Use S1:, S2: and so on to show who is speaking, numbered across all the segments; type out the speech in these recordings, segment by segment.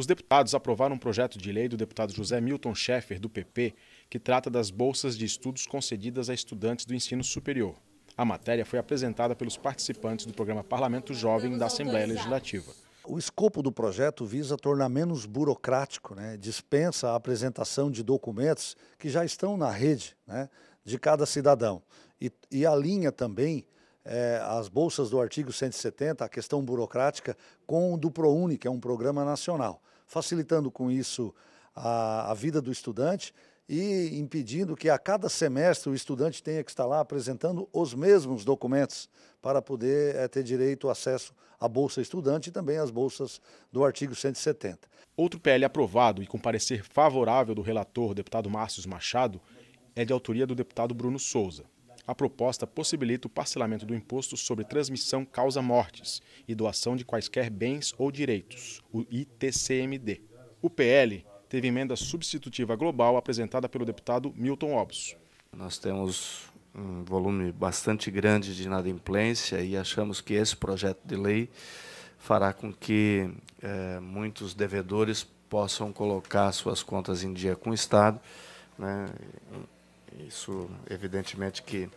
S1: Os deputados aprovaram um projeto de lei do deputado José Milton Schaeffer, do PP, que trata das bolsas de estudos concedidas a estudantes do ensino superior. A matéria foi apresentada pelos participantes do programa Parlamento Jovem da Assembleia Legislativa. O escopo do projeto visa
S2: tornar menos burocrático, né? dispensa a apresentação de documentos que já estão na rede né? de cada cidadão e, e alinha também é, as bolsas do artigo 170, a questão burocrática, com o do ProUni, que é um programa nacional facilitando com isso a, a vida do estudante e impedindo que a cada semestre o estudante tenha que estar lá apresentando os mesmos documentos para poder
S1: é, ter direito ao acesso à bolsa estudante e também às bolsas do artigo 170. Outro PL aprovado e com parecer favorável do relator, deputado Márcio Machado, é de autoria do deputado Bruno Souza a proposta possibilita o parcelamento do imposto sobre transmissão causa-mortes e doação de quaisquer bens ou direitos, o ITCMD. O PL teve emenda substitutiva global apresentada pelo deputado Milton
S3: Obos. Nós temos um volume bastante grande de inadimplência e achamos que esse projeto de lei fará com que é, muitos devedores possam colocar suas contas em dia com o Estado, né, isso, evidentemente, que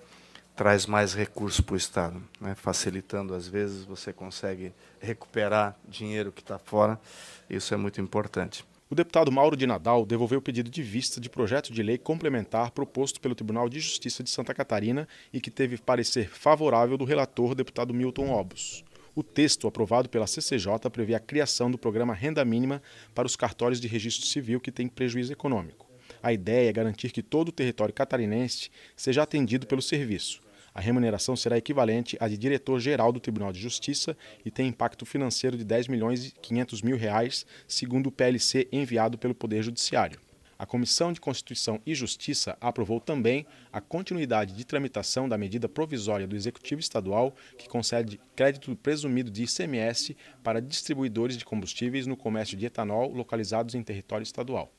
S3: traz mais recursos para o Estado, né? facilitando, às vezes, você consegue recuperar dinheiro que está fora. Isso é muito importante. O deputado Mauro de Nadal devolveu o pedido de vista de projeto de lei complementar
S1: proposto pelo Tribunal de Justiça de Santa Catarina e que teve parecer favorável do relator deputado Milton Obos. O texto aprovado pela CCJ prevê a criação do programa Renda Mínima para os cartórios de registro civil que têm prejuízo econômico. A ideia é garantir que todo o território catarinense seja atendido pelo serviço. A remuneração será equivalente à de diretor-geral do Tribunal de Justiça e tem impacto financeiro de 10 milhões e 500 mil reais, segundo o PLC enviado pelo Poder Judiciário. A Comissão de Constituição e Justiça aprovou também a continuidade de tramitação da medida provisória do Executivo Estadual que concede crédito presumido de ICMS para distribuidores de combustíveis no comércio de etanol localizados em território estadual.